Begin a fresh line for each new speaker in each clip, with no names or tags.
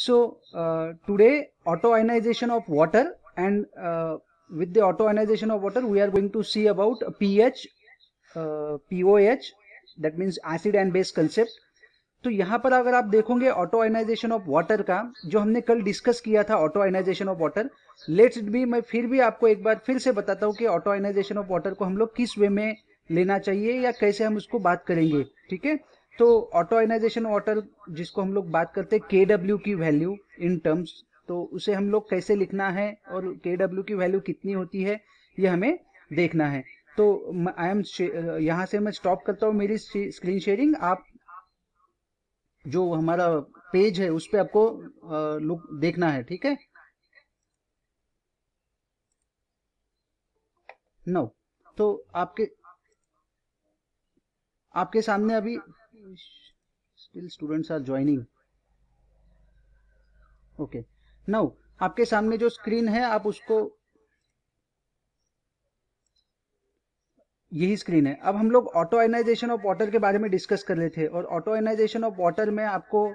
So uh, today ionization of water and uh, with the ionization of water we are going to see about pH, uh, POH that means acid and base concept. तो यहाँ पर अगर आप देखोगे auto ionisation of water का जो हमने कल डिस्कस किया था auto ionisation of water let's be मैं फिर भी आपको एक बार फिर से बताता हूँ कि ऑटो आइनाइजेशन ऑफ वाटर को हम लोग किस वे में लेना चाहिए या कैसे हम उसको बात करेंगे ठीक है तो ऑटोनाइजेशन वाटर जिसको हम लोग बात करते हैं के डब्ल्यू की वैल्यू इन टर्म्स तो उसे हम लोग कैसे लिखना है और के डब्ल्यू की वैल्यू कितनी होती है ये हमें देखना है तो आई एम यहाँ से मैं स्टॉप करता हूँ मेरी स्क्रीन शेयरिंग आप जो हमारा पेज है उस पर आपको लुक देखना है ठीक है नो no. तो आपके आपके सामने अभी still students are joining okay now आपके सामने जो स्क्रीन है आप उसको यही स्क्रीन है अब हम लोग ऑटो आयनाइजेशन ऑफ वाटर के बारे में डिस्कस कर रहे थे और ऑटो आयनाइजेशन ऑफ वाटर में आपको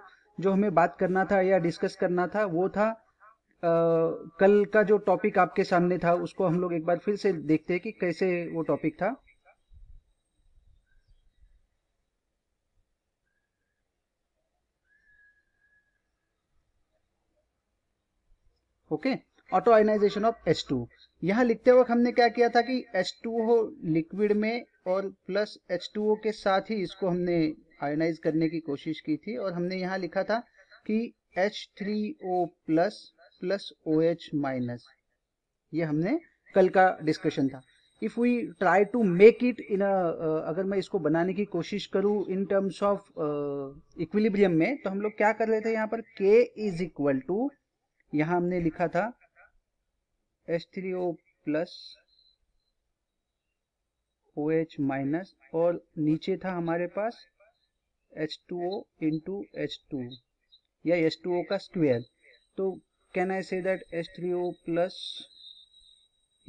जो हमें बात करना था या डिस्कस करना था वो था आ, कल का जो टॉपिक आपके सामने था उसको हम लोग एक बार फिर से देखते हैं कि कैसे वो टॉपिक था okay auto ionisation of H two यहाँ लिखते वक्त हमने क्या किया था कि एच टू हो लिक्विड में और प्लस एच टू ओ के साथ ही इसको हमने आयनाइज करने की कोशिश की थी और हमने यहाँ लिखा था कि H three O plus plus O H minus ये हमने कल का डिस्कशन था if we try to make it in अगर मैं इसको बनाने की कोशिश करूं इन टर्म्स ऑफ इक्विलिब्रियम में तो हम लोग क्या कर रहे थे यहाँ पर के इज इक्वल टू यहाँ हमने लिखा था S three O plus O H minus और नीचे था हमारे पास H two O into H two या एच टू ओ का स्क्वेयर तो can I say that H three O plus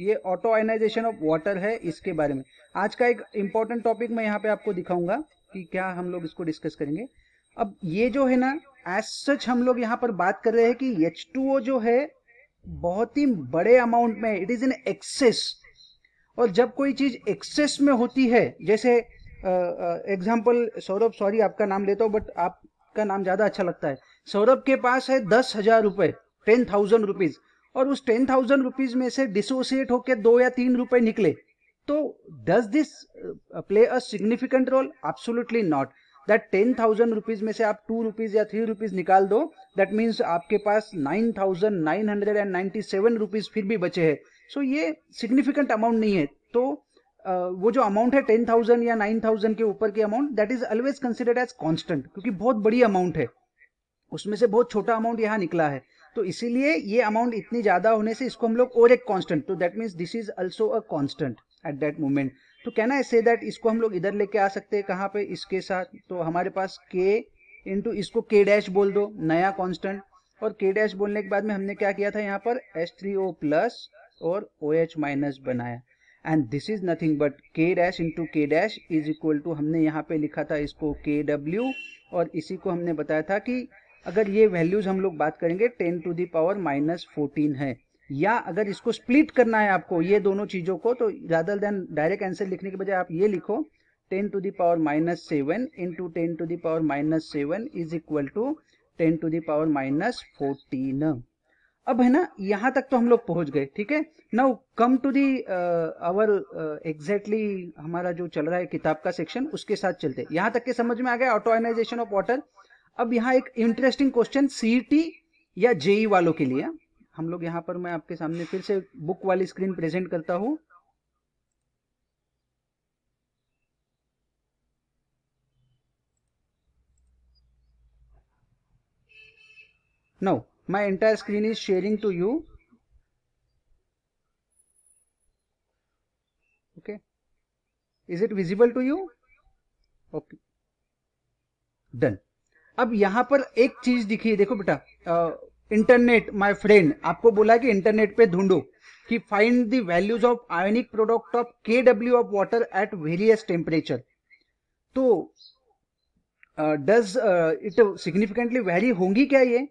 ये ऑटो आयनाइजेशन ऑफ वाटर है इसके बारे में आज का एक इंपॉर्टेंट टॉपिक मैं यहाँ पे आपको दिखाऊंगा कि क्या हम लोग इसको डिस्कस करेंगे अब ये जो है ना एज सच हम लोग यहाँ पर बात कर रहे हैं कि एच जो है बहुत ही बड़े अमाउंट में इट इज इन एक्सेस और जब कोई चीज एक्सेस में होती है जैसे एग्जाम्पल सौरभ सॉरी आपका नाम लेता हूँ बट आपका नाम ज्यादा अच्छा लगता है सौरभ के पास है दस हजार रुपए टेन थाउजेंड रुपीज और उस टेन थाउजेंड रुपीज में से डिसोसिएट होकर दो या तीन रुपए निकले तो does this play a significant role absolutely not that ten thousand rupees में से आप टू रुपीज या थ्री रुपीज निकाल दो दैट मीन्स आपके पास nine thousand nine hundred and ninety seven rupees फिर भी बचे हैं सो so, ये सिग्निफिकेंट अमाउंट नहीं है तो Uh, वो जो अमाउंट है टेन थाउजेंड या नाइन थाउजेंड के ऊपर की amount that is always considered as constant क्योंकि बहुत बड़ी अमाउंट है उसमें से बहुत छोटा अमाउंट यहाँ निकला है तो इसीलिए ये अमाउंट इतनी ज्यादा होने से इसको हम लोग और एक कांस्टेंट तो that means this is also a constant at that moment तो कहना है से दैट इसको हम लोग इधर लेके आ सकते हैं कहाँ पे इसके साथ तो हमारे पास के इंटू इसको के डैश बोल दो नया कांस्टेंट और के डैश बोलने के बाद में हमने क्या किया था यहाँ पर एस थ्री ओ प्लस और ओ एच माइनस बनाया and this is nothing but K dash into K dash is equal to हमने यहाँ पे लिखा था इसको के डब्ल्यू और इसी को हमने बताया था कि अगर ये वैल्यूज हम लोग बात करेंगे ten to the power minus fourteen है या अगर इसको स्प्लिट करना है आपको ये दोनों चीजों को तो रादर देन डायरेक्ट आंसर लिखने के बजाय आप ये लिखो ten to the power minus seven into ten to the power minus seven is equal to ten to the power minus fourteen अब है ना यहां तक तो हम लोग पहुंच गए ठीक है now come to the hour exactly हमारा जो चल रहा है किताब का सेक्शन उसके साथ चलते हैं तक के समझ में आ गया ऑटोनाइजेशन ऑफ वाटर अब यहाँ एक इंटरेस्टिंग क्वेश्चन सीईटी या जेई e वालों के लिए हम लोग यहाँ पर मैं आपके सामने फिर से बुक वाली स्क्रीन प्रेजेंट करता हूँ now my entire screen is sharing to you okay is it visible to you okay done अब यहां पर एक चीज दिखी देखो बेटा इंटरनेट माय फ्रेंड आपको बोला कि इंटरनेट पे ढूंढो कि find the values of ionic product of K W of water at various temperature तो डज इट सिग्निफिकेंटली वेरी होंगी क्या ये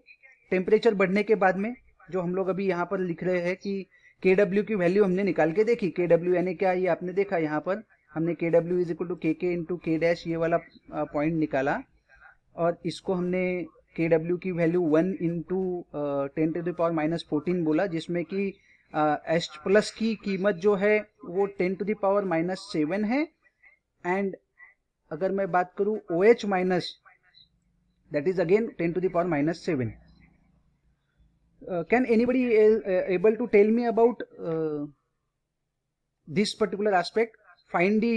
टेम्परेचर बढ़ने के बाद में जो हम लोग अभी यहाँ पर लिख रहे हैं कि के डब्ल्यू की वैल्यू हमने निकाल के देखी के डब्ल्यू यानी क्या ये आपने देखा यहाँ पर हमने K W is equal to के के इंटू के डैश ये वाला पॉइंट निकाला और इसको हमने के डब्ल्यू की value one into ten to the power minus fourteen बोला जिसमें कि एच uh, प्लस की कीमत जो है वो ten to the power minus seven है एंड अगर मैं बात करूँ O H minus that is again ten to the power minus seven can anybody able to tell me about particular aspect fine the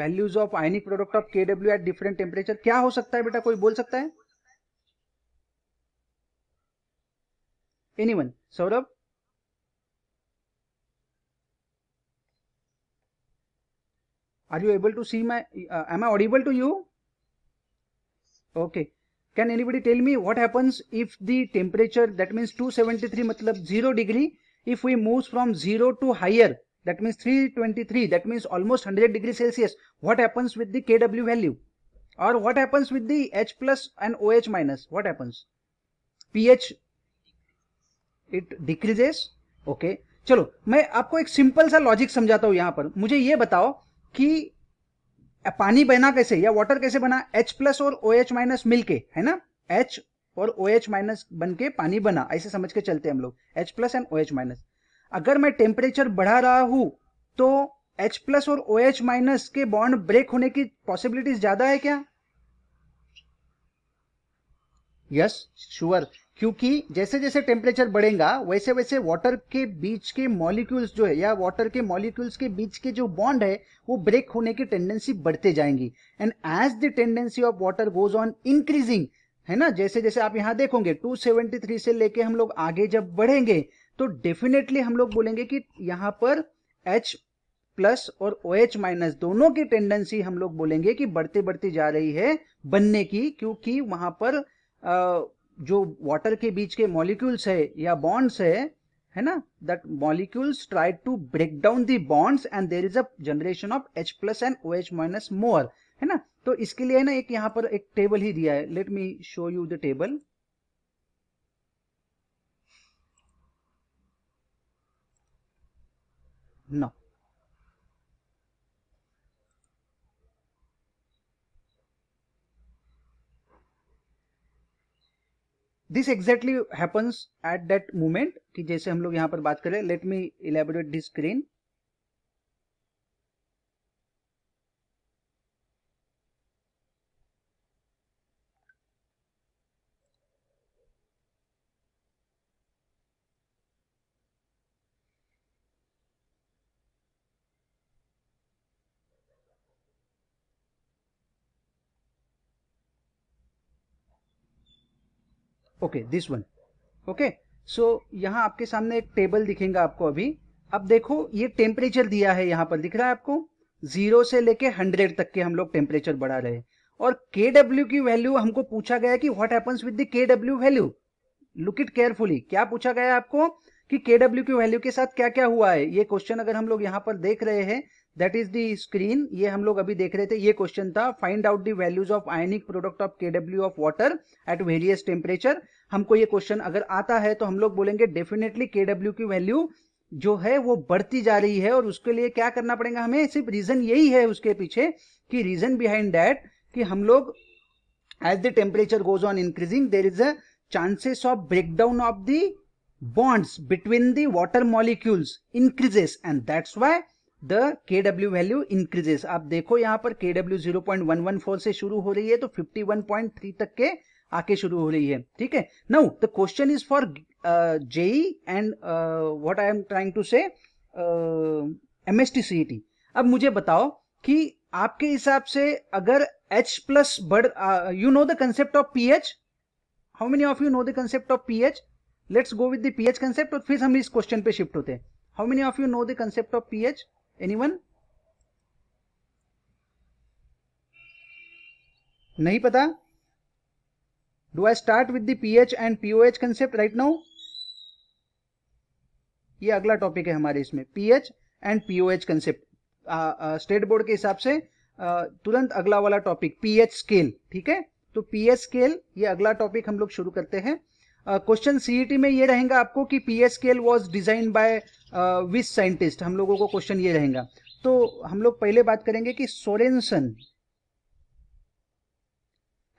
values of ionic product of K W at different temperature क्या हो सकता है बेटा कोई बोल सकता है Anyone? Saurabh? Are you able to see my, uh, am I audible to you? Okay. Can anybody tell me what happens if the temperature, that means 273 matlab 0 degree, if we moves from 0 to higher, that means 323, that means almost 100 degree Celsius, what happens with the KW value? Or what happens with the H plus and OH minus? What happens? pH it decreases okay चलो मैं आपको एक simple सा logic समझाता हूं यहां पर मुझे ये बताओ कि पानी बना कैसे या वाटर कैसे बना H प्लस और ओ एच माइनस मिलके है ना H और ओ एच माइनस बन के पानी बना ऐसे समझ के चलते हम लोग H plus and O H minus अगर मैं टेम्परेचर बढ़ा रहा हूं तो H प्लस और ओ एच माइनस के बॉन्ड ब्रेक होने की पॉसिबिलिटीज ज्यादा है क्या यस yes, श्योर sure. क्योंकि जैसे जैसे टेम्परेचर बढ़ेगा वैसे वैसे वाटर के बीच के मॉलिक्यूल्स जो है या वाटर के मॉलिक्यूल्स के बीच के जो बॉन्ड है वो ब्रेक होने की टेंडेंसी बढ़ते जाएंगी and as the tendency of water goes on increasing है ना जैसे जैसे आप यहां देखोगे 273 से लेके हम लोग आगे जब बढ़ेंगे तो डेफिनेटली हम लोग बोलेंगे कि यहां पर एच प्लस और ओ एच माइनस दोनों की टेंडेंसी हम लोग बोलेंगे कि बढ़ते बढ़ते जा रही है बनने की क्योंकि वहां पर जो वाटर के बीच के मॉलिक्यूल्स है या बॉन्ड्स है है ना that molecules try to break down the bonds and there is a generation of H plus and O H minus more है ना तो इसके लिए है ना एक यहां पर एक टेबल ही दिया है let me show you the table no this exactly happens at that moment कि जैसे हम लोग यहाँ पर बात करें let me elaborate this screen okay this one okay so यहाँ आपके सामने एक टेबल दिखेगा आपको अभी अब देखो ये टेम्परेचर दिया है यहाँ पर दिख रहा है आपको जीरो से लेके हंड्रेड तक के हम लोग टेम्परेचर बढ़ा रहे हैं और के डब्ल्यू की वैल्यू हमको पूछा गया कि what happens with the K W value look it carefully क्या पूछा गया आपको कि के डब्ल्यू की वैल्यू के साथ क्या क्या हुआ है ये क्वेश्चन अगर हम लोग यहाँ पर देख रहे हैं दैट इज दी स्क्रीन ये हम लोग अभी देख रहे थे ये क्वेश्चन था find out the values of ionic product of K W of water at various temperature हमको ये क्वेश्चन अगर आता है तो हम लोग बोलेंगे डेफिनेटली के डब्ल्यू की वैल्यू जो है वो बढ़ती जा रही है और उसके लिए क्या करना पड़ेगा हमें सिर्फ रीजन यही है उसके पीछे कि रीजन बिहाइंड दैट कि हम लोग as the temperature goes on increasing there is a chances of breakdown of the bonds between the water molecules increases and that's why the K W value increases आप देखो यहां पर K W zero point one one four से शुरू हो रही है तो फिफ्टी वन पॉइंट थ्री तक के आके शुरू हो रही है ठीक है now the question is for JEE and what I am trying to say M S T C T अब मुझे बताओ कि आपके हिसाब से अगर एच प्लस बढ़ you know the concept of P H how many of you know the concept of P H let's go with the P H concept और फिर हम इस क्वेश्चन पे शिफ्ट होते हैं how many of you know the concept of P H anyone नहीं पता do I start with the pH and pOH concept right now ये अगला टॉपिक है हमारे इसमें pH and pOH concept state board के हिसाब से तुरंत अगला वाला टॉपिक पीएच स्केल ठीक है तो पीएच स्केल ये अगला टॉपिक हम लोग शुरू करते हैं क्वेश्चन सीईटी e में ये रहेगा आपको कि pH scale was design by which scientist हम लोगों को क्वेश्चन ये रहेगा तो हम लोग पहले बात करेंगे कि सोरेन्सन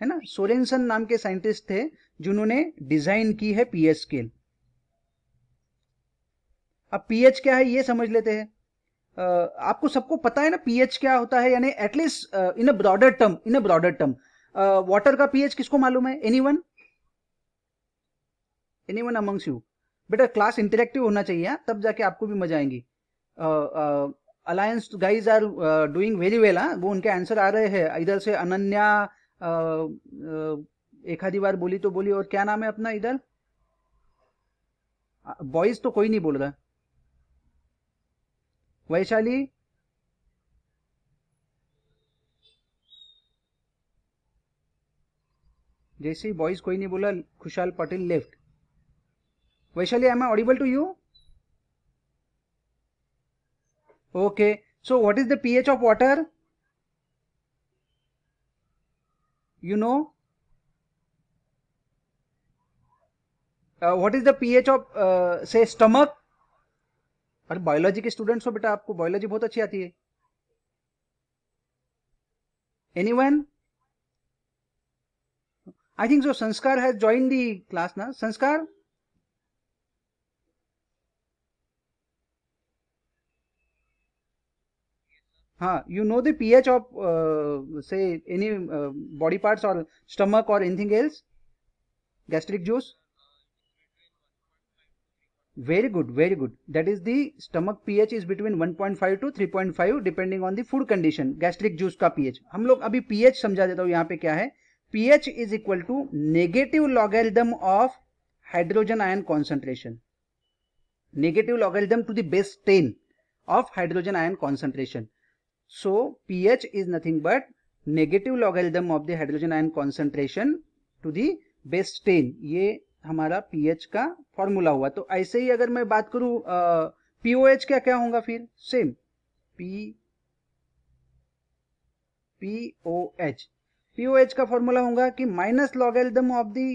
है ना सोरेन्सन नाम के साइंटिस्ट थे जिन्होंने डिजाइन की है पीएच स्केल अब पीएच क्या है ये समझ लेते हैं आपको सबको पता है ना पीएच क्या होता है यानी at least in a broader term in a broader term water का पीएच किसको मालूम है any one any one amongst you बेटा क्लास इंटरेक्टिव होना चाहिए हाँ, तब जाके आपको भी मजा आएंगी अलायंस guys are doing very well हाँ वो उनके आंसर आ रहे हैं इधर से अनन्या एक आधी बार बोली तो बोली और क्या नाम है अपना इधर बॉयज तो कोई नहीं बोल रहा वैशाली जैसे ही बॉयज कोई नहीं बोला Khushal Patel left Vaishali am I audible to you okay so what is the pH of water you know what is the H of say stomach अरे बायोलॉजी के स्टूडेंट्स हो बेटा आपको बायोलॉजी बहुत अच्छी आती है एनी वन आई थिंक जो संस्कार है ज्वाइन दी क्लास ना संस्कार हाँ you know the P H of say any body part और स्टमक और anything else gastric juice very good very good that is the stomach P H is between one point five to three point five depending on the food condition gastric juice का P H हम लोग अभी P H समझा देता हूं यहां पर क्या है P H is equal to negative logarithm of hydrogen ion concentration negative logarithm to the base ten of hydrogen ion concentration So pH is nothing but negative logarithm of the hydrogen ion concentration to the base stain. ये हमारा pH का formula हुआ तो ऐसे ही अगर मैं बात करूं पीओएच क्या क्या होगा फिर सेम पी पीओएच पीओएच का फॉर्मूला होगा कि minus logarithm of the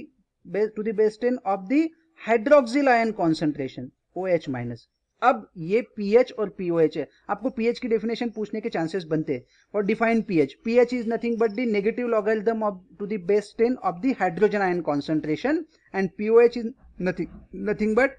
to the base ten of the hydroxyl ion concentration O H minus अब ये पीएच और पीओएच है आपको पीएच की डेफिनेशन पूछने के चांसेस बनते हैं और define pH pH is nothing but the negative logarithm of to the best ten of the hydrogen ion concentration and pOH is nothing nothing but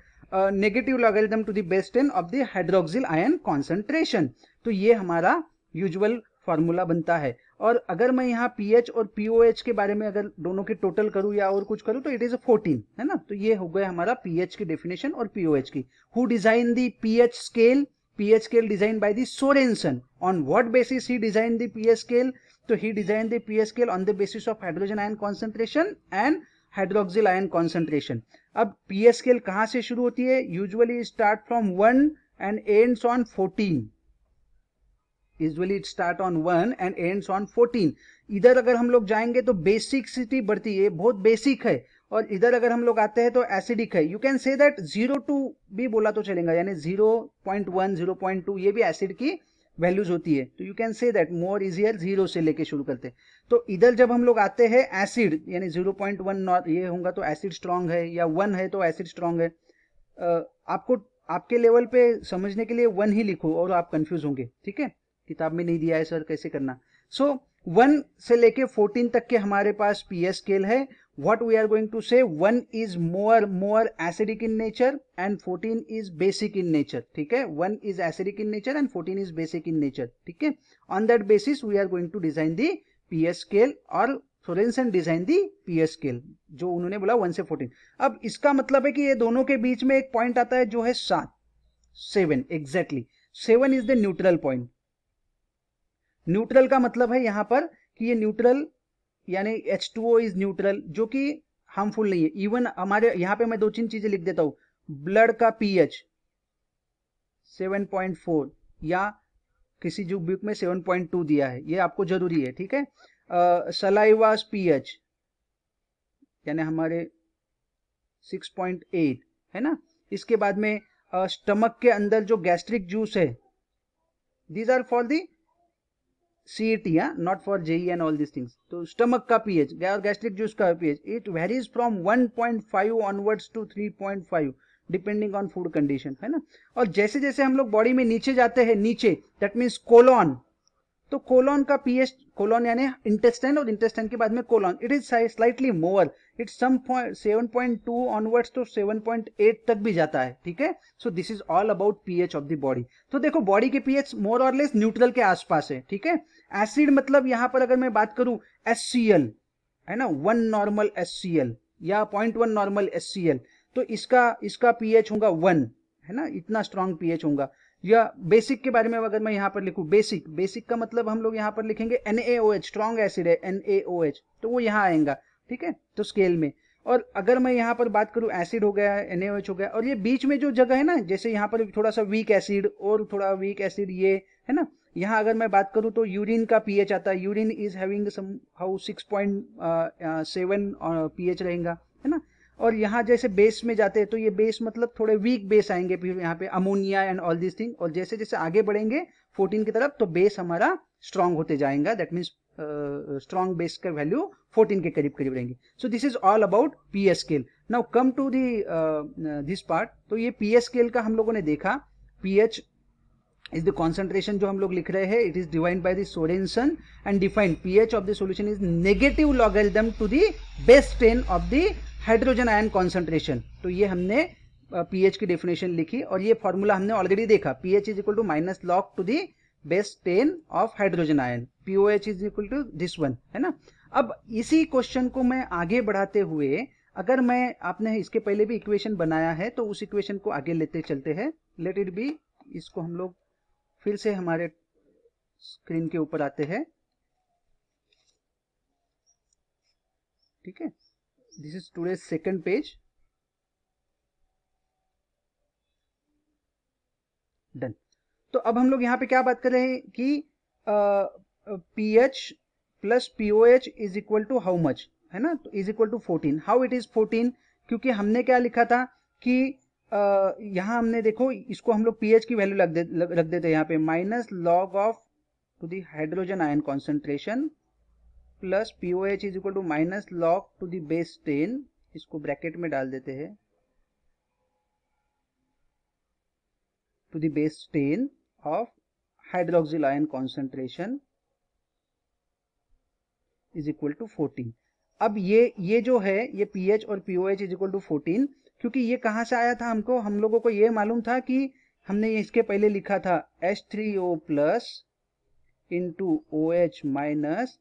negative logarithm to the best ten of the hydroxyl ion concentration तो ये हमारा usual formula बनता है और अगर मैं यहाँ P H और पीओएच के बारे में अगर दोनों के टोटल करूँ या और कुछ करूँ तो इट इज फोर्टीन है ना तो ये हो गया हमारा पीएच की डेफिनेशन और पीओएच की who design the pH scale pH scale design by the Sorensen on what basis he design the pH scale तो he design the pH scale on the basis of hydrogen ion concentration and hydroxyl ion concentration अब pH scale कहाँ से शुरू होती है usually start from one and end on fourteen usually it start on one and ends on fourteen इधर अगर हम लोग जाएंगे तो बेसिकसिटी बढ़ती है बहुत बेसिक है और इधर अगर हम लोग आते हैं तो एसिडिक है you can say that zero to भी बोला तो चलेगा यानी zero point one zero point two ये भी एसिड की वैल्यूज होती है तो you can say that more easier zero से लेके शुरू करते तो इधर जब हम लोग आते हैं एसिड यानी जीरो पॉइंट वन नॉट ये होगा तो एसिड स्ट्रांग है या वन है तो एसिड स्ट्रांग है आपको आपके लेवल पे समझने के लिए वन ही लिखो और आप कंफ्यूज होंगे ठीक है किताब में नहीं दिया है सर कैसे करना सो so, वन से लेके फोर्टीन तक के हमारे पास पी स्केल है what we are going to say one is more more acidic in nature and fourteen is basic in nature ठीक है one is acidic in nature and fourteen is basic in nature ठीक है on that basis we are going to design the P S scale और फ्लोरेंसन design the P S scale जो उन्होंने बोला one से फोर्टीन अब इसका मतलब है कि ये दोनों के बीच में एक पॉइंट आता है जो है सात seven exactly seven is the neutral point neutral का मतलब है यहाँ पर कि ये न्यूट्रल यानी H two O is neutral जो कि हार्मफुल नहीं है इवन हमारे यहाँ पे मैं दो तीन चीजें लिख देता हूँ ब्लड का पीएच 7.4 या किसी जो बुक में 7.2 दिया है ये आपको जरूरी है ठीक है सलाइवास पीएच यानी हमारे 6.8 है ना इसके बाद में स्टमक uh, के अंदर जो गैस्ट्रिक जूस है these are for the CET, yeah? not for JE and all these things. So stomach ka pH or gastric juice ka pH, it varies from 1.5 onwards to 3.5 depending on food condition है ना और जैसे जैसे हम लोग body में नीचे जाते हैं नीचे दैट मीन्स कोलॉन तो कोलॉन का पीएच कोलॉन यानी इंटेस्टाइन और इंटेस्टाइन के बाद में colon it is slightly more it some seven point two onwards तो सेवन पॉइंट एट तक भी जाता है ठीक है so this is all about pH of the body तो देखो बॉडी के पीएच मोर और लेस न्यूट्रल के आसपास है ठीक है एसिड मतलब यहां पर अगर मैं बात करूं एस है ना वन नॉर्मल एस या पॉइंट वन नॉर्मल एस तो इसका इसका पीएच होगा वन है ना इतना स्ट्रांग पीएच होगा या बेसिक के बारे में अगर मैं यहाँ पर लिखूँ बेसिक बेसिक का मतलब हम लोग यहाँ पर लिखेंगे N A O H strong acid है एन ए ओ एच तो वो यहाँ आएगा ठीक है तो स्केल में और अगर मैं यहाँ पर बात करूँ एसिड हो गया एन हो गया और ये बीच में जो जगह है ना जैसे यहाँ पर थोड़ा सा वीक एसिड और थोड़ा वीक एसिड ये है ना यहाँ अगर मैं बात करूँ तो यूरिन का पीएच आता है urine is having somehow six point seven P रहेगा है ना और यहाँ जैसे बेस में जाते हैं तो ये बेस मतलब थोड़े वीक बेस आएंगे फिर यहाँ पे ammonia and all this thing और जैसे जैसे आगे बढ़ेंगे 14 की तरफ तो बेस हमारा स्ट्रांग होते जाएगा दैट मीन्स स्ट्रॉन्ग बेस का वैल्यू 14 के करीब करीब रहेंगे so this is all about P S scale now come to the this part तो ये पी एस स्केल का हम लोगों ने देखा P H is the concentration जो हम लोग लिख रहे हैं it is divined by the and defined P H of the solution is negative logarithm to the best ten of the hydrogen ion concentration तो ये हमने पीएच uh, की डेफिनेशन लिखी और ये फॉर्मूला हमने ऑलरेडी देखा pH is equal to minus log to the base ten of hydrogen ion pOH is equal to this one है ना अब इसी क्वेश्चन को मैं आगे बढ़ाते हुए अगर मैं आपने इसके पहले भी इक्वेशन बनाया है तो उस इक्वेशन को आगे लेते चलते हैं लेट इट बी इसको हम लोग फिर से हमारे स्क्रीन के ऊपर आते हैं ठीक है this is today second page done तो अब हम लोग यहाँ पे क्या बात कर रहे हैं कि P H plus PO H is equal to how much है ना तो is equal to fourteen how it is fourteen क्योंकि हमने क्या लिखा था कि Uh, यहाँ हमने देखो इसको हम लोग पीएच की वैल्यू दे, रख देते हैं यहाँ पे minus log of to the hydrogen ion concentration plus H is equal to minus log to the base ten इसको ब्रैकेट में डाल देते हैं to the base ten of hydroxyl ion concentration is equal to 14 अब ये ये जो है ये pH और pOH इज इक्वल टू 14 क्योंकि ये कहाँ से आया था हमको हम लोगों को ये मालूम था कि हमने इसके पहले लिखा था H three O plus into O H minus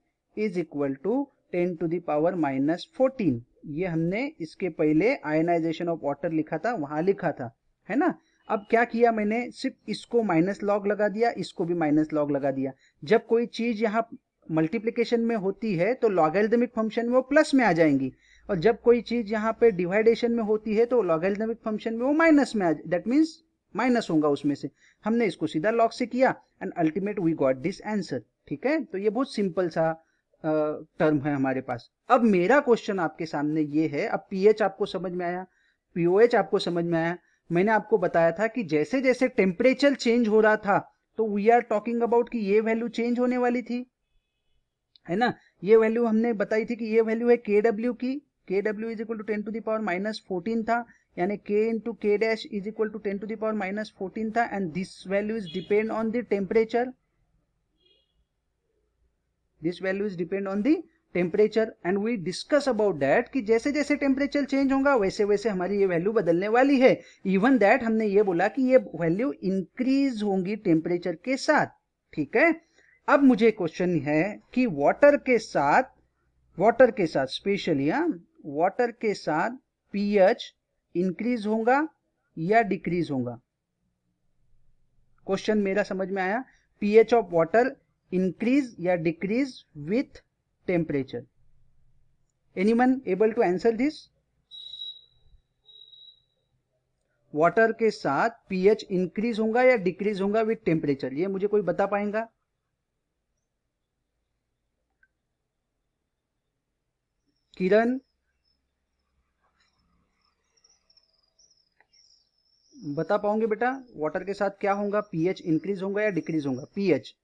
is equal to ten to the power minus fourteen ये हमने इसके पहले आयनाइजेशन ऑफ वाटर लिखा था वहां लिखा था है ना अब क्या किया मैंने सिर्फ इसको माइनस लॉग लगा दिया इसको भी माइनस लॉग लगा दिया जब कोई चीज यहाँ मल्टीप्लीकेशन में होती है तो लॉगेल्दमिक फंक्शन में वो प्लस में आ जाएंगी और जब कोई चीज यहाँ पे डिवाइडेशन में होती है तो लॉगेल्दमिक फंक्शन में वो माइनस में आ दैट मीन्स माइनस होगा उसमें से हमने इसको सीधा लॉग से किया and ultimate we got this answer ठीक है तो ये बहुत सिंपल सा टर्म uh, है हमारे पास अब मेरा क्वेश्चन आपके सामने ये है अब पीएच आपको समझ में आया पीओएच आपको समझ में आया मैंने आपको बताया था कि जैसे जैसे टेम्परेचर चेंज हो रहा था तो वी आर टॉकिंग अबाउट कि ये वैल्यू चेंज होने वाली थी है ना ये वैल्यू हमने बताई थी कि ये वैल्यू है के डब्ल्यू की K W is equal to ten to the power minus fourteen था यानी K into K dash is equal to ten to the power minus fourteen था and this value is depend on the temperature this value is depend on the temperature and we discuss about that कि जैसे जैसे temperature change होगा वैसे वैसे हमारी ये value बदलने वाली है इवन दैट हमने ये बोला कि ये वैल्यू इंक्रीज होंगी टेम्परेचर के साथ ठीक है अब मुझे क्वेश्चन है कि वाटर के साथ वाटर के साथ स्पेशली हाँ वाटर के साथ पीएच इंक्रीज होगा या डिक्रीज होगा क्वेश्चन मेरा समझ में आया पीएच ऑफ वाटर इंक्रीज या decrease with temperature. Anyone able to answer this? Water के साथ पीएच इंक्रीज होगा या डिक्रीज होगा विथ टेम्परेचर ये मुझे कोई बता पाएगा किरण बता पाऊंगे बेटा वाटर के साथ क्या होगा पीएच इंक्रीज होगा या डिक्रीज होगा पीएच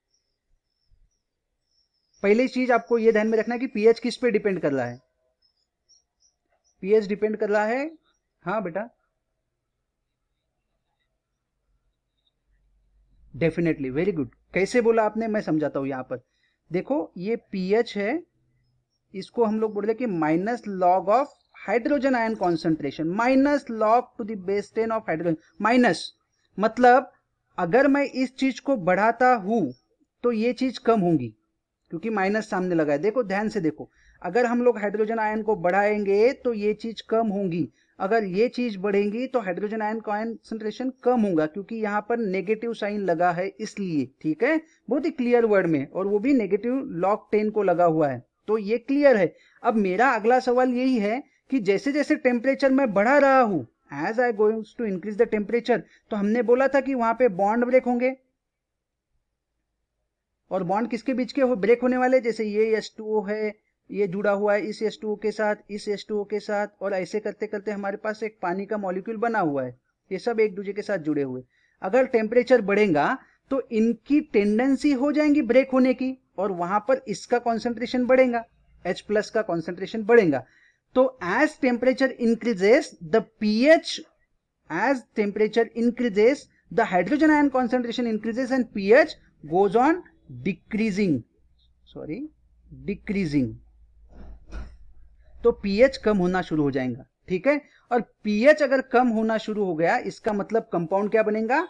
पहली चीज आपको यह ध्यान में रखना है कि पीएच किस पे डिपेंड कर रहा है पीएच डिपेंड कर रहा है हाँ बेटा डेफिनेटली वेरी गुड कैसे बोला आपने मैं समझाता हूं यहां पर देखो ये पीएच है इसको हम लोग बोल रहे कि minus log of hydrogen ion concentration minus log to base ten of hydrogen minus मतलब अगर मैं इस चीज को बढ़ाता हूं तो ये चीज कम होगी क्योंकि माइनस सामने लगा है देखो ध्यान से देखो अगर हम लोग हाइड्रोजन आयन को बढ़ाएंगे तो ये चीज कम होगी अगर ये चीज बढ़ेंगी तो हाइड्रोजन आयन कॉन्सेंट्रेशन कम होगा क्योंकि यहाँ पर नेगेटिव साइन लगा है इसलिए ठीक है बहुत ही क्लियर वर्ड में और वो भी नेगेटिव लॉक टेन को लगा हुआ है तो ये क्लियर है अब मेरा अगला सवाल यही है कि जैसे जैसे टेम्परेचर मैं बढ़ा रहा हूं as I going to increase the temperature तो हमने बोला था कि वहां पे बॉन्ड ब्रेक होंगे और बॉन्ड किसके बीच के हो ब्रेक होने वाले जैसे ये एस टू है ये जुड़ा हुआ है इस एस टू के साथ इस एस टू के साथ और ऐसे करते करते हमारे पास एक पानी का मॉलिक्यूल बना हुआ है ये सब एक दूसरे के साथ जुड़े हुए अगर टेम्परेचर बढ़ेगा तो इनकी टेंडेंसी हो जाएंगी ब्रेक होने की और वहां पर इसका कॉन्सेंट्रेशन बढ़ेगा एच प्लस का कॉन्सेंट्रेशन बढ़ेगा तो as temperature increases the H as temperature increases the hydrogen ion concentration increases and pH goes on decreasing sorry decreasing तो पीएच कम होना शुरू हो जाएगा ठीक है और पीएच अगर कम होना शुरू हो गया इसका मतलब कंपाउंड क्या बनेगा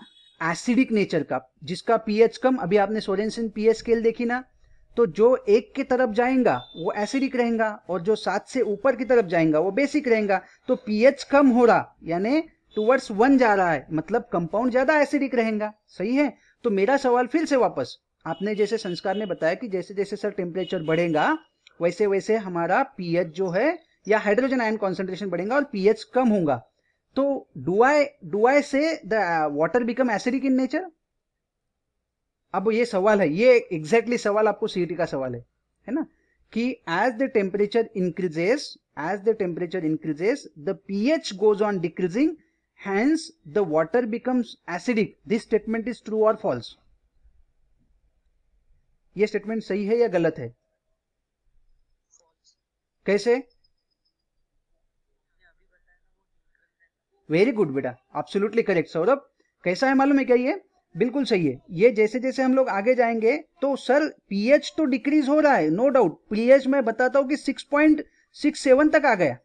एसिडिक नेचर का जिसका पीएच कम अभी आपने सोरेन्सिन पीएच स्केल देखी ना तो जो एक की तरफ जाएगा वो एसिडिक रहेगा और जो सात से ऊपर की तरफ जाएगा वो बेसिक रहेगा तो पीएच कम हो रहा यानी टूवर्ड्स वन जा रहा है मतलब कंपाउंड ज्यादा एसिडिक रहेगा सही है तो मेरा सवाल फिर से वापस आपने जैसे संस्कार ने बताया कि जैसे जैसे सर टेम्परेचर बढ़ेगा वैसे वैसे हमारा पीएच जो है या हाइड्रोजन आयन कॉन्सेंट्रेशन बढ़ेगा और पीएच कम होगा तो do I do I say the become acidic in nature अब ये सवाल है ये एग्जैक्टली exactly सवाल आपको सीटी का सवाल है है ना कि as the temperature increases as the temperature increases the pH goes on decreasing hence the water becomes acidic this statement is true और फॉल्स ये स्टेटमेंट सही है या गलत है कैसे वेरी गुड बेटा absolutely करेक्ट सौरभ कैसा है मालूम है क्या ये बिल्कुल सही है ये जैसे जैसे हम लोग आगे जाएंगे तो सर पीएच तो डिक्रीज हो रहा है नो डाउट पीएच मैं बताता हूं कि सिक्स सिक्स पॉइंट सेवन तक आ गया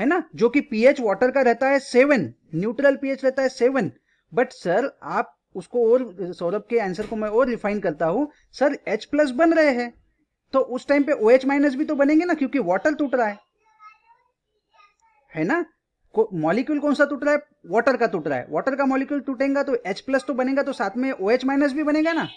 है ना जो कि पीएच वाटर का रहता है सेवन न्यूट्रल पीएच रहता है सेवन बट सर आप उसको और सौरभ के आंसर को मैं और रिफाइन करता हूँ सर H प्लस बन रहे हैं तो उस टाइम पे OH माइनस भी तो बनेंगे ना क्योंकि वाटर टूट रहा है है ना मॉलिक्यूल कौन सा टूट रहा है वाटर का टूट रहा है वाटर का मॉलिक्यूल टूटेगा तो H प्लस तो बनेगा तो साथ में OH माइनस भी बनेगा ना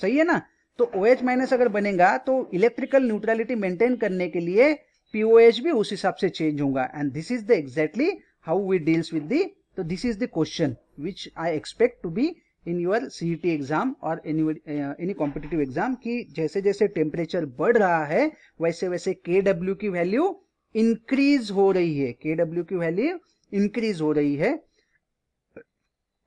सही है ना तो OH माइनस अगर बनेगा तो इलेक्ट्रिकल न्यूट्रलिटी मेंटेन करने के लिए POH भी उस हिसाब से चेंज होगा and this is the exactly how we deals with the तो this is the question which I expect to be in your C T exam और एनी कॉम्पिटेटिव एग्जाम की जैसे जैसे टेम्परेचर बढ़ रहा है वैसे वैसे के डब्ल्यू की वैल्यू इंक्रीज हो रही है के डब्ल्यू की वैल्यू इंक्रीज हो रही है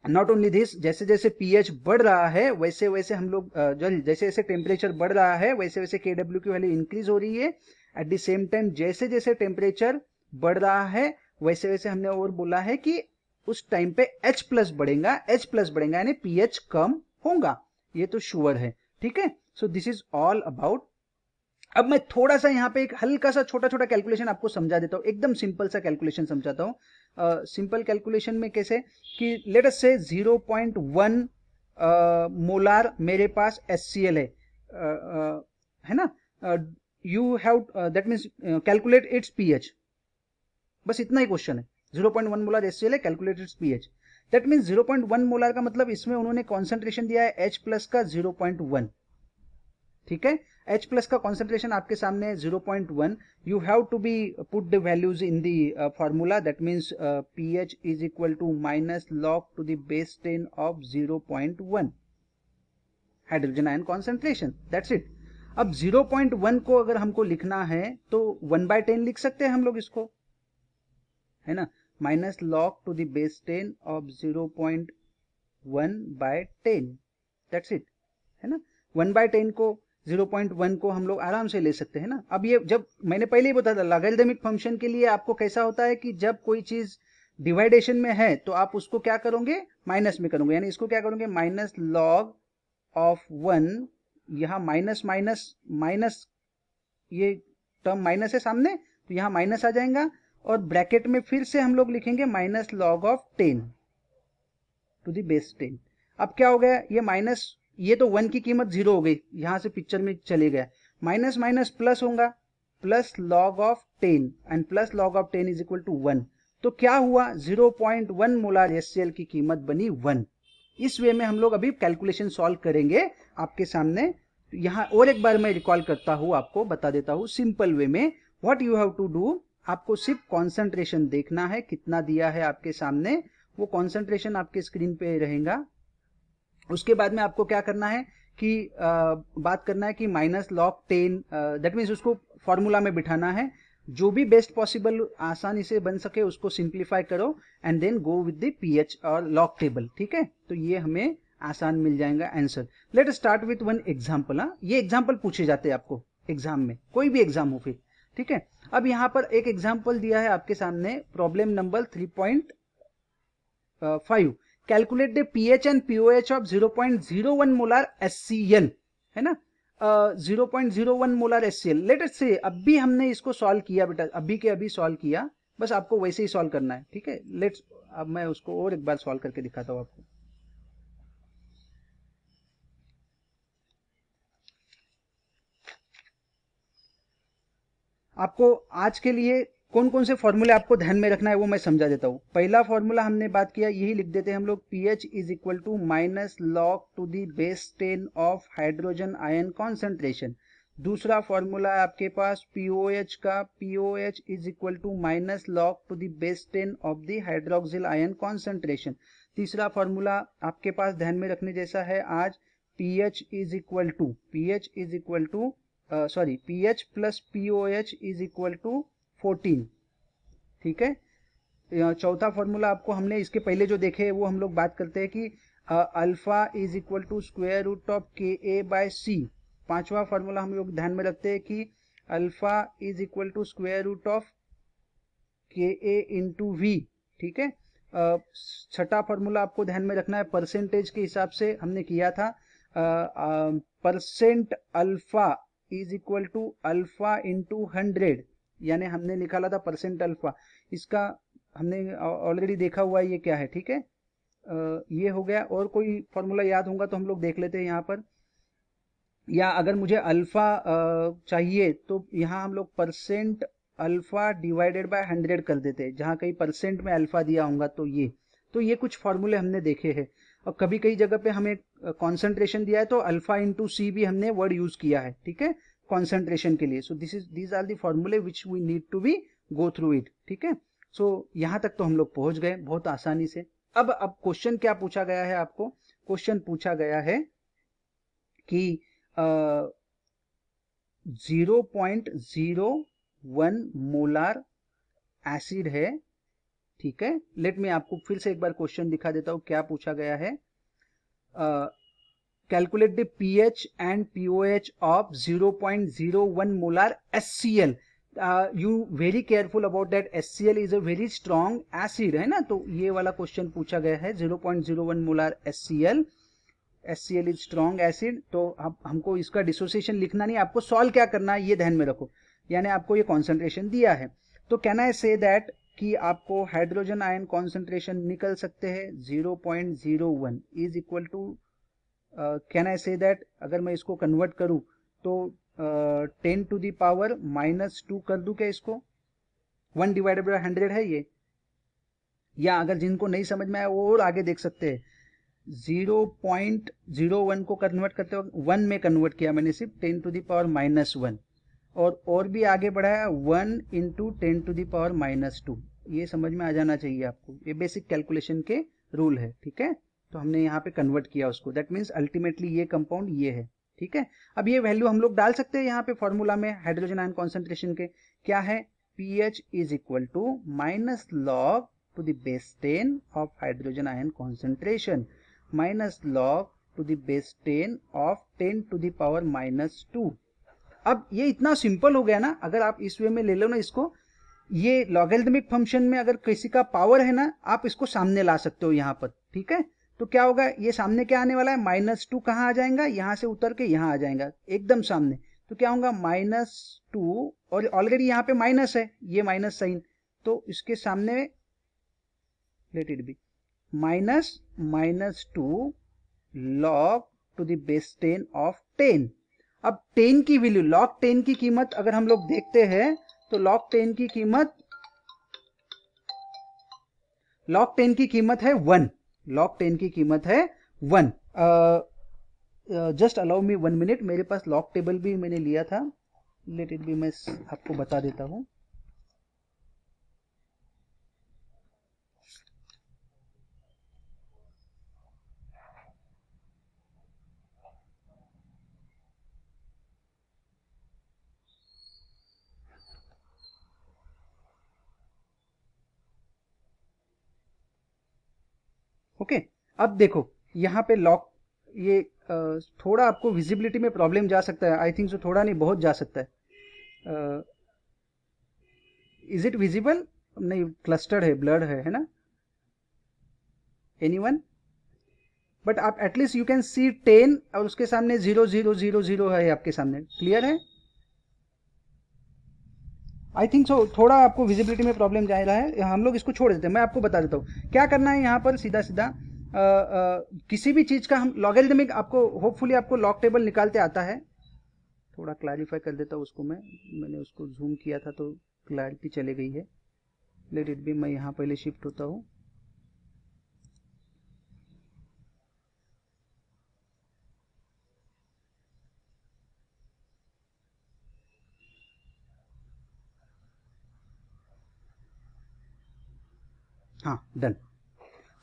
नॉट ओनली दिस जैसे जैसे पीएच बढ़ रहा है वैसे वैसे हम लोग uh, जो जैसे जैसे टेम्परेचर बढ़ रहा है वैसे वैसे के डब्ल्यू की वैल्यू इंक्रीज हो रही है एट द सेम टाइम जैसे जैसे टेम्परेचर बढ़ रहा है वैसे वैसे हमने और बोला है कि उस टाइम पे H प्लस बढ़ेगा एच प्लस बढ़ेगा यानी पीएच कम होगा ये तो श्योर है ठीक है so this is all about अब मैं थोड़ा सा यहाँ पे एक हल्का सा छोटा छोटा कैलकुलेशन आपको समझा देता हूँ एकदम सिंपल सा कैलकुलेशन समझाता हूँ सिंपल कैलकुलेशन में कैसे कि लेट अस से 0.1 मोलार मेरे पास एस है uh, uh, है ना you have that means calculate its pH बस इतना ही क्वेश्चन है zero point one molar S C L है calculated P H that mean zero point one molar का मतलब इसमें उन्होंने कॉन्सेंट्रेशन दिया है एच प्लस का जीरो पॉइंट वन ठीक है एच प्लस का कॉन्सेंट्रेशन आपके सामने है one you have to be put the values in the formula that means P H is equal to minus log to the base ten of zero point one hydrogen ion concentration that's it अब 0.1 को अगर हमको लिखना है तो 1 by ten लिख सकते हैं हम लोग इसको है ना minus log to the base 10 of 0.1 by 10 that's it है ना 1 बाय 10 को 0.1 को हम लोग आराम से ले सकते हैं ना अब ये जब मैंने पहले ही बताया था लॉगरिदमिक फंक्शन के लिए आपको कैसा होता है कि जब कोई चीज डिवाइडेशन में है तो आप उसको क्या करोगे माइनस में करोगे यानी इसको क्या करोगे माइनस लॉग ऑफ वन यहाँ माइनस माइनस माइनस ये टर्म माइनस है सामने तो यहाँ माइनस आ जाएगा और ब्रैकेट में फिर से हम लोग लिखेंगे minus log of ten to the base ten अब क्या हो गया ये माइनस ये तो वन की कीमत जीरो हो गई यहां से पिक्चर में चले गया माइनस माइनस प्लस होगा plus log of ten and plus log of ten is equal to one तो क्या हुआ zero point one molar S की कीमत बनी वन इस वे में हम लोग अभी कैलकुलेशन सॉल्व करेंगे आपके सामने यहां और एक बार मैं रिकॉल करता हूँ आपको बता देता हूं सिंपल वे में what you have to do आपको सिर्फ कॉन्सेंट्रेशन देखना है कितना दिया है आपके सामने वो कॉन्सेंट्रेशन आपके स्क्रीन पे रहेगा उसके बाद में आपको क्या करना है कि आ, बात करना है कि minus log ten that means उसको फॉर्मूला में बिठाना है जो भी बेस्ट पॉसिबल आसानी से बन सके उसको सिंप्लीफाई करो and then go with the pH और लॉक टेबल ठीक है तो ये हमें आसान मिल जाएगा answer let start with one example हाँ ये एग्जाम्पल पूछे जाते हैं आपको एग्जाम में कोई भी एग्जाम हो फिर ठीक है अब यहां पर एक एग्जाम्पल दिया है आपके सामने problem number three point five calculate the pH and H of zero point zero one molar S C L है ना zero point zero one molar S C L let say अभी हमने इसको सॉल्व किया बेटा अभी के अभी सॉल्व किया बस आपको वैसे ही सॉल्व करना है ठीक है लेट्स अब मैं उसको और एक बार सॉल्व करके दिखाता हूँ आपको आपको आज के लिए कौन कौन से फॉर्मूले आपको ध्यान में रखना है वो मैं समझा देता हूँ पहला फॉर्मूला हमने बात किया यही लिख देते हैं हम लोग P H is equal to minus log to the base ten of hydrogen ion concentration दूसरा फॉर्मूला है आपके पास एच का H is equal to minus log to the base ten of the hydroxyl ion concentration तीसरा formula आपके पास ध्यान में रखने जैसा है आज P H is equal to P H is equal to sorry P H plus P O H is equal to fourteen ठीक है चौथा फॉर्मूला आपको हमने इसके पहले जो देखे वो हम लोग बात करते हैं कि alpha is equal to square root of K A bye सी पांचवा फॉर्मूला हम लोग ध्यान में रखते हैं कि alpha is equal to square root of K A into we ठीक है छठा फॉर्मूला आपको ध्यान में रखना है परसेंटेज के हिसाब से हमने किया था percent alpha is equal to alpha into hundred यानी हमने निकाला था परसेंट अल्फा इसका हमने ऑलरेडी देखा हुआ ये क्या है ठीक है ये हो गया और कोई फॉर्मूला याद होगा तो हम लोग देख लेते हैं यहाँ पर या अगर मुझे अल्फा चाहिए तो यहाँ हम लोग percent alpha divided by hundred कर देते हैं जहाँ कहीं परसेंट में अल्फा दिया होगा तो ये तो ये कुछ फॉर्मूले हमने देखे हैं और कभी कई जगह पे हमें कॉन्सेंट्रेशन दिया है तो अल्फा इंटू सी भी हमने वर्ड यूज किया है ठीक है कॉन्सेंट्रेशन के लिए so this is these are the formulae which we need to be go through it ठीक है सो यहाँ तक तो हम लोग पहुंच गए बहुत आसानी से अब अब क्वेश्चन क्या पूछा गया है आपको क्वेश्चन पूछा गया है कि zero point zero one molar acid है ठीक है लेट मैं आपको फिर से एक बार क्वेश्चन दिखा देता हूं क्या पूछा गया है calculate the pH and pOH of 0.01 molar SCL you very careful about that SCL is a very strong acid है ना तो ये वाला क्वेश्चन पूछा गया है 0.01 molar SCL SCL is strong acid तो हम हमको इसका डिसोसिएशन लिखना नहीं आपको सॉल्व क्या करना है ये ध्यान में रखो यानी आपको ये कॉन्सेंट्रेशन दिया है तो कैन आई से दैट कि आपको हाइड्रोजन आयन कॉन्सेंट्रेशन निकल सकते हैं zero zero point one is equal to can I say that अगर मैं इसको कन्वर्ट करूं तो ten to the power minus two कर दू क्या इसको वन डिवाइडेड बाई हंड्रेड है ये या अगर जिनको नहीं समझ में आया वो और आगे देख सकते हैं जीरो पॉइंट जीरो वन को कन्वर्ट करते वक्त वन में कन्वर्ट किया मैंने सिर्फ ten to the power minus one और और भी आगे बढ़ा है one into ten to the power minus two ये समझ में आ जाना चाहिए आपको ये बेसिक कैलकुलेशन के रूल है ठीक है तो हमने यहाँ पे कन्वर्ट किया उसको दैट मीन्स अल्टीमेटली ये कंपाउंड ये है ठीक है अब ये वैल्यू हम लोग डाल सकते हैं यहाँ पे फॉर्मूला में हाइड्रोजन आयन कॉन्सेंट्रेशन के क्या है P H is equal to minus log to the base ten of hydrogen ion concentration minus log to the base ten of ten to the power minus two अब ये इतना simple हो गया ना अगर आप इस वे में ले लो ना इसको ये लॉगेरिथमिक फंक्शन में अगर किसी का पावर है ना आप इसको सामने ला सकते हो यहाँ पर ठीक है तो क्या होगा ये सामने क्या आने वाला है माइनस टू कहाँ आ जाएगा यहाँ से उतर के यहाँ आ जाएगा एकदम सामने तो क्या होगा माइनस टू और ऑलरेडी यहाँ पे माइनस है ये माइनस साइन तो इसके सामने let it be minus minus two log to the base ten of ten अब टेन की वैल्यू लॉक टेन की कीमत अगर हम लोग देखते हैं तो लॉक टेन की कीमत लॉक टेन की कीमत है वन लॉक टेन की कीमत है one just allow me one minute मेरे पास लॉक टेबल भी मैंने लिया था लेट इट भी मैं आपको बता देता हूं ओके अब देखो यहाँ पे लॉक ये थोड़ा आपको विजिबिलिटी में प्रॉब्लम जा सकता है आई थिंक सो थोड़ा नहीं बहुत जा सकता है इज इट विजिबल नहीं क्लस्टर्ड है ब्लड है है ना एनी वन बट आप at least you can see ten और उसके सामने जीरो जीरो जीरो जीरो है आपके सामने क्लियर है आई थिंक सो थोड़ा आपको विजिबिलिटी में प्रॉब्लम जा रहा है हम लोग इसको छोड़ देते हैं मैं आपको बता देता हूँ क्या करना है यहाँ पर सीधा सीधा आ, आ, किसी भी चीज़ का हम लॉगेरिथमिक आपको होपफुली आपको लॉक टेबल निकालते आता है थोड़ा क्लैरिफाई कर देता हूँ उसको मैं मैंने उसको जूम किया था तो क्लैरिटी चली गई है लेट इट भी मैं यहाँ पहले शिफ्ट होता हूँ हाँ done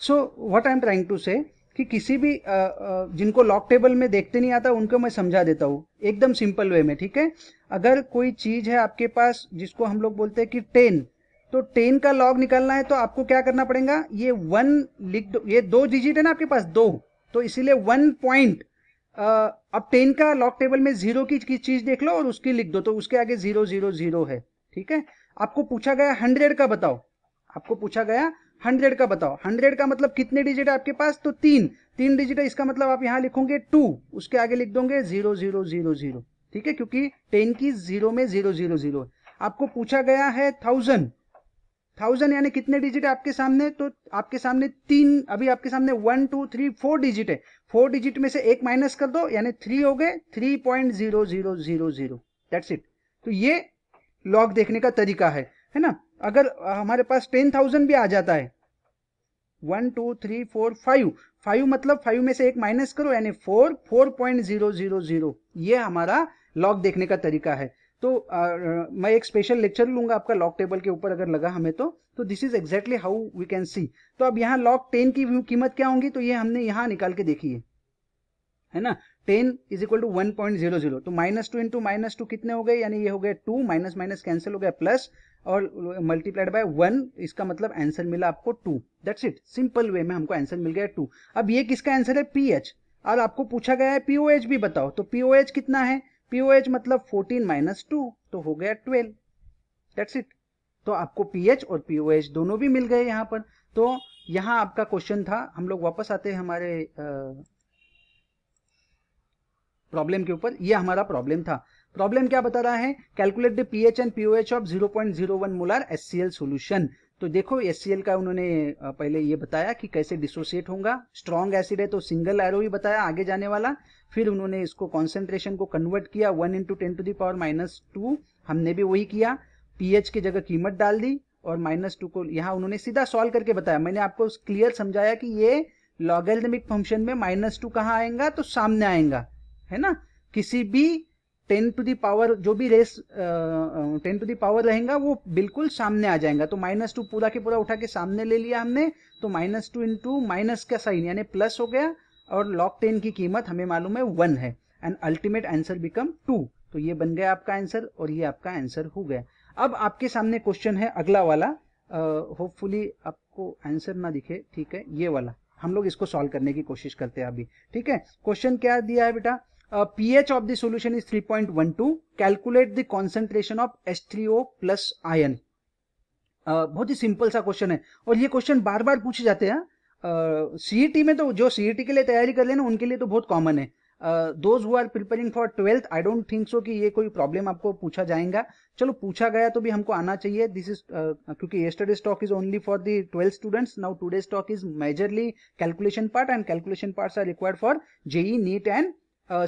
so what I am trying to say कि किसी भी आ, आ, जिनको लॉक टेबल में देखते नहीं आता उनको मैं समझा देता हूँ एकदम सिंपल वे में ठीक है अगर कोई चीज है आपके पास जिसको हम लोग बोलते हैं कि टेन तो टेन का लॉग निकालना है तो आपको क्या करना पड़ेगा ये वन लिख दो ये दो डिजिट है ना आपके पास दो तो इसीलिए वन पॉइंट अब टेन का लॉक टेबल में जीरो की, की चीज देख लो और उसकी लिख दो तो उसके आगे जीरो जीरो जीरो है ठीक है आपको पूछा गया हंड्रेड का बताओ आपको पूछा गया हंड्रेड का बताओ हंड्रेड का मतलब कितने डिजिट है आपके पास तो तीन तीन डिजिट है इसका मतलब आप यहां लिखोगे टू उसके आगे लिख दोगे जीरो जीरो जीरो जीरो ठीक है क्योंकि टेन की जीरो में जीरो जीरो जीरो आपको पूछा गया है थाउजेंड थाउजेंड यानी कितने डिजिट है आपके सामने तो आपके सामने तीन अभी आपके सामने one two three four digit है फोर डिजिट में से एक माइनस कर दो यानी थ्री हो गए three point zero zero zero zero that's it तो ये लॉग देखने का तरीका है है ना अगर हमारे पास टेन थाउजेंड भी आ जाता है one two three four five five मतलब फाइव में से एक माइनस करो यानी four four point zero zero zero ये हमारा लॉग देखने का तरीका है तो आ, मैं एक स्पेशल लेक्चर लूंगा आपका लॉग टेबल के ऊपर अगर लगा हमें तो तो this is exactly how we can see तो अब यहाँ लॉग टेन की कीमत क्या होंगी तो ये हमने यहाँ निकाल के देखी है है ना ten is equal to one point zero zero तो minus two into minus two कितने हो गए यानी ये हो गए टू माइनस माइनस कैंसिल हो गया प्लस और मल्टीप्लाइड बाय वन इसका मतलब आंसर मिला आपको two that's it simple way में हमको आंसर मिल गया टू अब ये किसका आंसर है पी एच और आपको पूछा गया है पीओएच भी बताओ तो पीओएच कितना है पीओएच मतलब फोर्टीन माइनस टू तो हो गया ट्वेल्व दैट्स इट तो आपको पीएच और पीओएच दोनों भी मिल गए यहाँ पर तो यहाँ आपका क्वेश्चन था हम लोग वापस आते हैं हमारे आ, प्रॉब्लम के ऊपर ये हमारा प्रॉब्लम था प्रॉब्लम क्या बता रहा है calculate the pH and pOH of 0.01 molar SCL solution तो देखो एससीएल का उन्होंने पहले ये बताया कि कैसे डिसोसिएट होगा स्ट्रॉन्ग एसिड है तो सिंगल एरो ही बताया आगे जाने वाला फिर उन्होंने इसको कॉन्सेंट्रेशन को कन्वर्ट किया one into ten to the power minus two हमने भी वही किया पीएच की जगह कीमत डाल दी और माइनस टू को यहाँ उन्होंने सीधा सॉल्व करके बताया मैंने आपको क्लियर समझाया कि ये लॉगेरिथमिक फंक्शन में माइनस टू कहाँ आएगा तो सामने आएगा है ना किसी भी टेन टू दी पावर जो भी रेस टेन टू दावर रहेगा वो बिल्कुल सामने आ जाएगा तो माइनस टू पूरा के पूरा उठा के सामने ले लिया हमने तो माइनस टू इंटू माइनस का साइन यानी प्लस हो गया और लॉक टेन की कीमत हमें मालूम है वन है and ultimate answer become two तो ये बन गया आपका आंसर और ये आपका आंसर हो गया अब आपके सामने क्वेश्चन है अगला वाला होपफुली uh, आपको आंसर ना दिखे ठीक है ये वाला हम लोग इसको सॉल्व करने की कोशिश करते हैं अभी ठीक है क्वेश्चन क्या दिया है बेटा Uh, pH of the is is calculate the concentration of S three O plus ion बहुत ही सिंपल सा क्वेश्चन है और ये क्वेश्चन बार बार पूछे जाते हैं सीईटी uh, e में तो जो सीईटी e के लिए तैयारी कर लेना उनके लिए तो बहुत कॉमन है those who are preparing for twelfth I don't think so कि ये कोई प्रॉब्लम आपको पूछा जाएगा चलो पूछा गया तो भी हमको आना चाहिए दिस इज uh, क्योंकि yesterday stock is only for the twelfth students now today stock is majorly calculation part and calculation part are required for JEE NEET and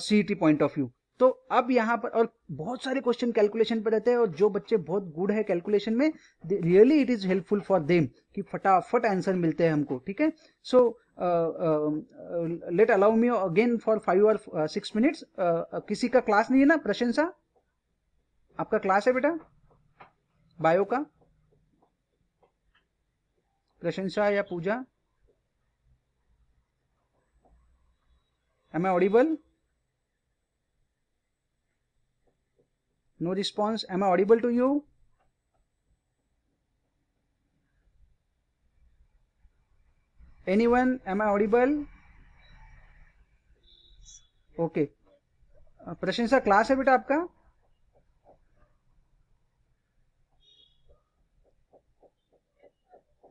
CET point of view तो अब यहाँ पर और बहुत सारे question calculation पर रहते हैं और जो बच्चे बहुत गुड है कैलकुलेशन में really it is helpful for them कि फटाफट आंसर मिलते हैं हमको ठीक है so let allow me again for five और सिक्स मिनट्स किसी का क्लास नहीं है ना प्रशंसा आपका क्लास है बेटा बायो का प्रशंसा या Pooja am I audible No response. Am I audible to you? Anyone? Am I audible? Okay प्रश्न सर क्लास है बेटा आपका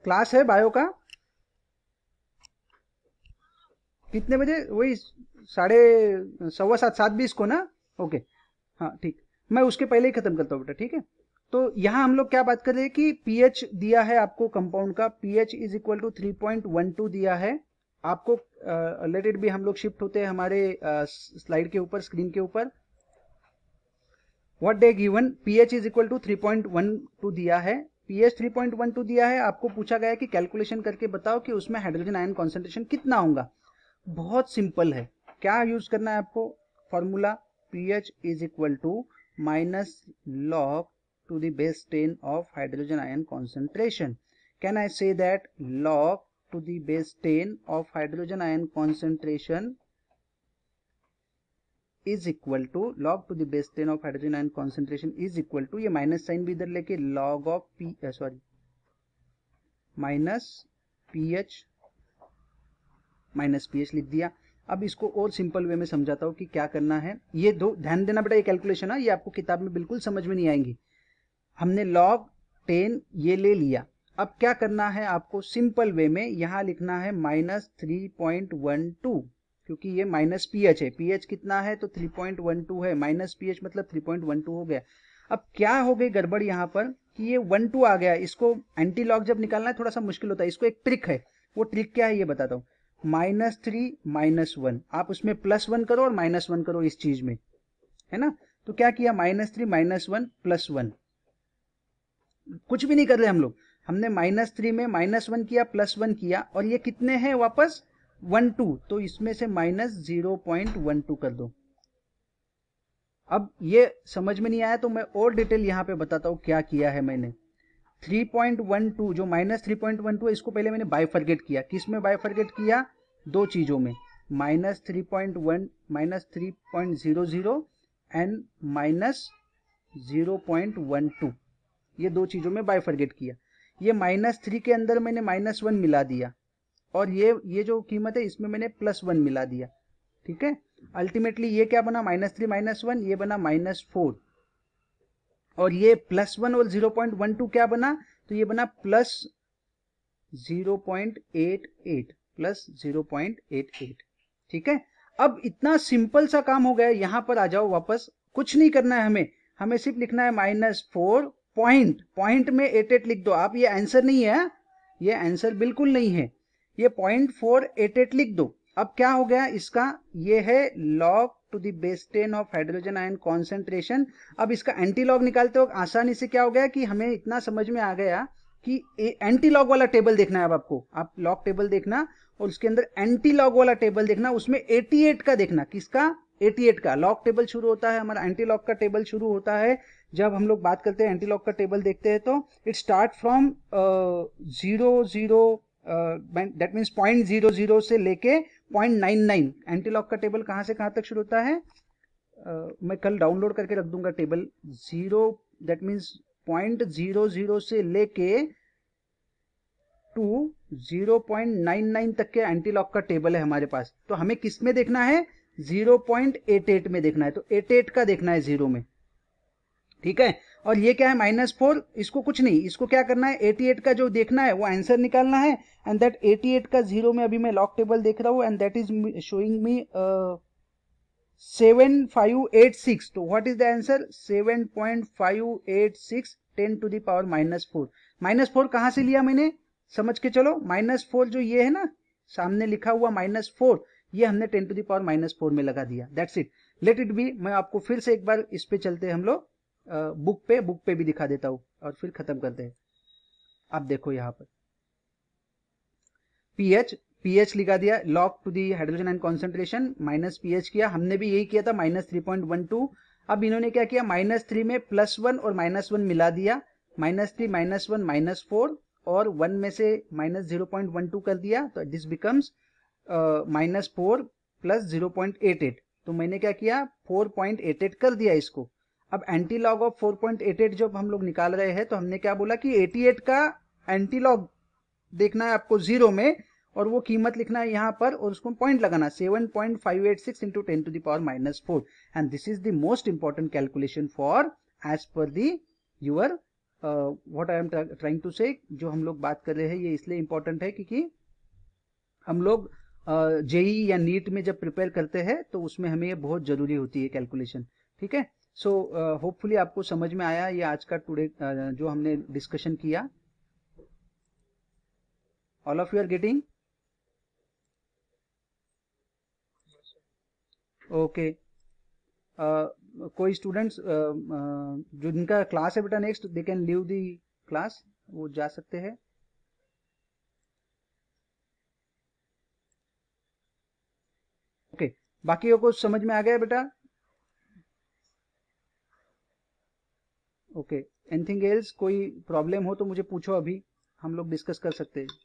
क्लास है बायो का कितने बजे वही साढ़े सवा सात सात बीस को ना ओके हाँ ठीक मैं उसके पहले ही खत्म करता हूँ बेटा ठीक है तो यहाँ हम लोग क्या बात कर रहे हैं कि पीएच दिया है आपको कंपाउंड का pH is equal to three point one two दिया है आपको लेट भी हम लोग शिफ्ट होते हैं हमारे स्लाइड uh, के ऊपर स्क्रीन के ऊपर what they given pH is equal to three point one two दिया है पीएच टू दिया है आपको पूछा गया कि कैलकुलेशन करके बताओ कि उसमें हाइड्रोजन आयन कॉन्सेंट्रेशन कितना होगा बहुत सिंपल है क्या यूज करना है आपको formula pH is equal to minus log to the base 10 of hydrogen ion concentration. Can I say that log to the base 10 of hydrogen ion concentration is equal to log to the base 10 of hydrogen ion concentration is equal to a minus sign be there like a log of p sorry minus ph minus ph like the अब इसको और simple way में समझाता हूँ कि क्या करना है ये दो ध्यान देना बेटा ये कैलकुलेशन है ये आपको किताब में बिल्कुल समझ में नहीं आएंगी हमने लॉग टेन ये ले लिया अब क्या करना है आपको सिंपल वे में यहाँ लिखना है minus three point one two क्योंकि ये माइनस पी एच है पी एच कितना है तो थ्री पॉइंट वन टू है माइनस पी एच मतलब थ्री पॉइंट वन टू हो गया अब क्या हो गई गड़बड़ यहाँ पर कि ये वन टू आ गया इसको एंटी लॉग जब निकालना है थोड़ा सा मुश्किल होता है इसको एक ट्रिक है वो ट्रिक क्या है ये बताता हूँ माइनस थ्री माइनस वन आप उसमें प्लस वन करो और माइनस वन करो इस चीज में है ना तो क्या किया minus three minus one plus one कुछ भी नहीं कर रहे हम लोग हमने माइनस थ्री में माइनस वन किया प्लस वन किया और ये कितने हैं वापस वन टू तो इसमें से minus zero point one two कर दो अब ये समझ में नहीं आया तो मैं और डिटेल यहां पे बताता हूं क्या किया है मैंने 3.12 जो minus three point one two है इसको पहले मैंने बायफर्गेट किया किस में बाइफर्गेट किया दो चीज़ों में minus three point one minus three point zero zero and minus zero point one two ये दो चीज़ों में बायफर्गेट किया ये माइनस थ्री के अंदर मैंने माइनस वन मिला दिया और ये ये जो कीमत है इसमें मैंने प्लस वन मिला दिया ठीक है अल्टीमेटली ये क्या बना माइनस थ्री माइनस वन ये बना माइनस फोर और ये प्लस वन और जीरो पॉइंट वन टू क्या बना तो ये बना plus zero point eight eight plus zero point eight eight ठीक है अब इतना सिंपल सा काम हो गया यहां पर आ जाओ वापस कुछ नहीं करना है हमें हमें सिर्फ लिखना है माइनस फोर पॉइंट पॉइंट में एट एट लिख दो आप ये आंसर नहीं है हाँ? ये आंसर बिल्कुल नहीं है ये पॉइंट फोर एट एट लिख दो अब क्या हो गया इसका ये है log to the base ten of hydrogen ion concentration अब इसका एंटीलॉग निकालते वक्त आसानी से क्या हो गया कि हमें इतना समझ में आ गया कि एंटीलॉग वाला टेबल देखना है अब आपको आप लॉग टेबल देखना और उसके अंदर एंटीलॉग वाला टेबल देखना उसमें एटी का देखना किसका 88 का लॉग टेबल शुरू होता है हमारा एंटी का टेबल शुरू होता है जब हम लोग बात करते हैं एंटी का टेबल देखते हैं तो it start from zero zero that means point zero zero से लेके पॉइंट नाइन नाइन एंटीलॉक का टेबल कहाँ से कहाँ तक शुरू होता है uh, मैं कल डाउनलोड करके रख दूंगा table zero that means point zero zero से लेके to zero point nine nine तक के एंटीलॉक का टेबल है हमारे पास तो हमें किस में देखना है जीरो पॉइंट एट एट में देखना है तो एट एट का देखना है जीरो में ठीक है और ये क्या है माइनस फोर इसको कुछ नहीं इसको क्या करना है एटी एट का जो देखना है वो आंसर निकालना है एंड दैट एटी एट का जीरो में अभी मैं लॉक टेबल देख रहा हूँ and that is showing me seven five eight six तो what is the answer seven point five eight six ten to the power minus four minus four कहाँ से लिया मैंने समझ के चलो माइनस फोर जो ये है ना सामने लिखा हुआ माइनस फोर ये हमने ten to the power minus four में लगा दिया that's it let it be मैं आपको फिर से एक बार इस पे चलते हम लोग बुक पे बुक पे भी दिखा देता हूँ और फिर खत्म करते हैं अब देखो यहाँ पर पीएच पीएच लिखा दिया log to the hydrogen and concentration minus pH किया हमने भी यही किया था minus three point one two अब इन्होंने क्या किया माइनस थ्री में प्लस वन और माइनस वन मिला दिया minus three minus one minus four और वन में से minus zero point one two कर दिया तो this becomes minus four plus zero point eight eight तो मैंने क्या किया फोर पॉइंट एट एट कर दिया इसको अब एंटी लॉग ऑफ 4.88 जब हम लोग निकाल रहे हैं तो हमने क्या बोला कि 88 का एंटी लॉग देखना है आपको जीरो में और वो कीमत लिखना है यहाँ पर और उसको पॉइंट लगाना seven point five eight six into ten to the power minus four and this is the most important calculation for as per the your what I am trying to say जो हम लोग बात कर रहे हैं ये इसलिए इंपॉर्टेंट है क्योंकि हम लोग जेई uh, e या नीट में जब प्रिपेयर करते हैं तो उसमें हमें ये बहुत जरूरी होती है कैलकुलेशन ठीक है सो होपफुली uh, आपको समझ में आया ये आज का टुडे uh, जो हमने डिस्कशन किया all of you are getting okay कोई स्टूडेंट्स uh, uh, जो जिनका क्लास है बेटा next they can leave the class वो जा सकते हैं ओके okay. बाकी को समझ में आ गया बेटा ओके एनीथिंग एल्स कोई प्रॉब्लम हो तो मुझे पूछो अभी हम लोग डिस्कस कर सकते हैं